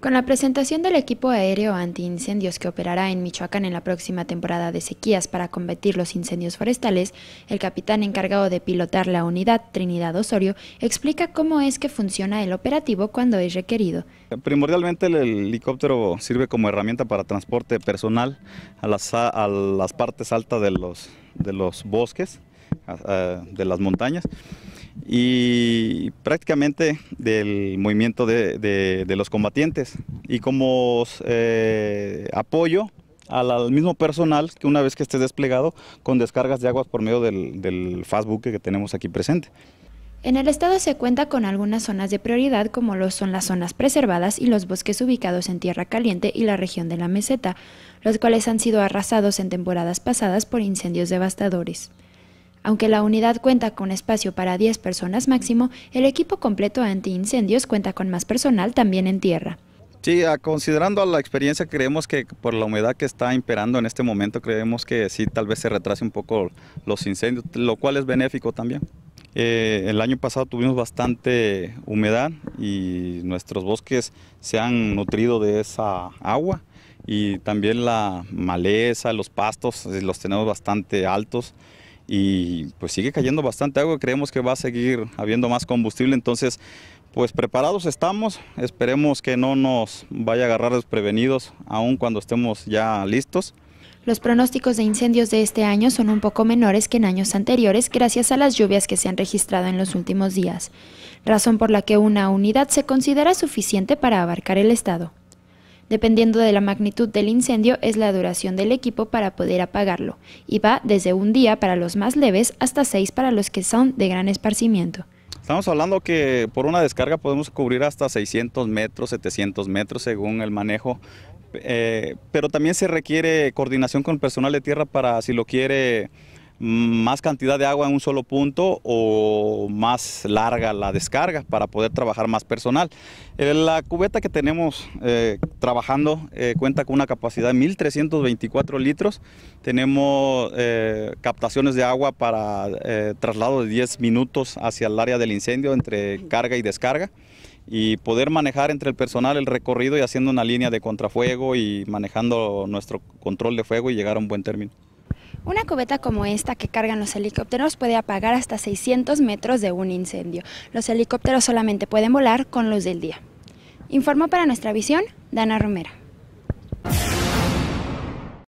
Con la presentación del equipo aéreo antiincendios que operará en Michoacán en la próxima temporada de sequías para combatir los incendios forestales, el capitán encargado de pilotar la unidad, Trinidad Osorio, explica cómo es que funciona el operativo cuando es requerido. Primordialmente el helicóptero sirve como herramienta para transporte personal a las, partes altas de los, de los bosques, de las montañas y prácticamente del movimiento de, los combatientes y como eh, apoyo al, mismo personal que una vez que esté desplegado con descargas de aguas por medio del, del fast que tenemos aquí presente. En el estado se cuenta con algunas zonas de prioridad como lo son las zonas preservadas y los bosques ubicados en tierra caliente y la región de la meseta, los cuales han sido arrasados en temporadas pasadas por incendios devastadores. Aunque la unidad cuenta con espacio para 10 personas máximo, el equipo completo antiincendios cuenta con más personal también en tierra. Sí, ah, considerando la experiencia, creemos que por la humedad que está imperando en este momento, creemos que sí, tal vez se retrase un poco los incendios, lo cual es benéfico también. Eh, el año pasado tuvimos bastante humedad y nuestros bosques se han nutrido de esa agua y también la maleza, los pastos, eh, los tenemos bastante altos y pues sigue cayendo bastante agua, creemos que va a seguir habiendo más combustible, entonces pues preparados estamos, esperemos que no nos vaya a agarrar desprevenidos aún cuando estemos ya listos. Los pronósticos de incendios de este año son un poco menores que en años anteriores gracias a las lluvias que se han registrado en los últimos días, razón por la que una unidad se considera suficiente para abarcar el estado. Dependiendo de la magnitud del incendio es la duración del equipo para poder apagarlo, y va desde un día para los más leves hasta seis para los que son de gran esparcimiento. Estamos hablando que por una descarga podemos cubrir hasta 600 metros, 700 metros según el manejo, eh, pero también se requiere coordinación con el personal de tierra para si lo quiere más cantidad de agua en un solo punto o más larga la descarga para poder trabajar más personal. Eh, la cubeta que tenemos eh, trabajando eh, cuenta con una capacidad de 1.324 litros. Tenemos captaciones de agua para traslado de 10 minutos hacia el área del incendio entre carga y descarga y poder manejar entre el personal el recorrido y haciendo una línea de contrafuego y manejando nuestro control de fuego y llegar a un buen término. Una cubeta como esta que cargan los helicópteros puede apagar hasta 600 metros de un incendio. Los helicópteros solamente pueden volar con luz del día. Informó para nuestra visión Dana Romera.